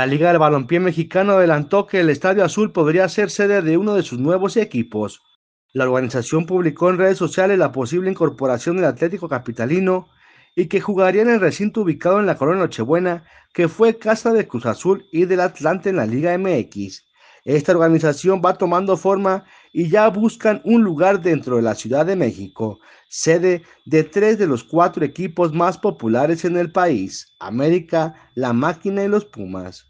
La Liga del Balompié Mexicano adelantó que el Estadio Azul podría ser sede de uno de sus nuevos equipos. La organización publicó en redes sociales la posible incorporación del Atlético Capitalino y que jugaría en el recinto ubicado en la Corona Nochebuena, que fue casa de Cruz Azul y del Atlante en la Liga MX. Esta organización va tomando forma y ya buscan un lugar dentro de la Ciudad de México, sede de tres de los cuatro equipos más populares en el país, América, La Máquina y los Pumas.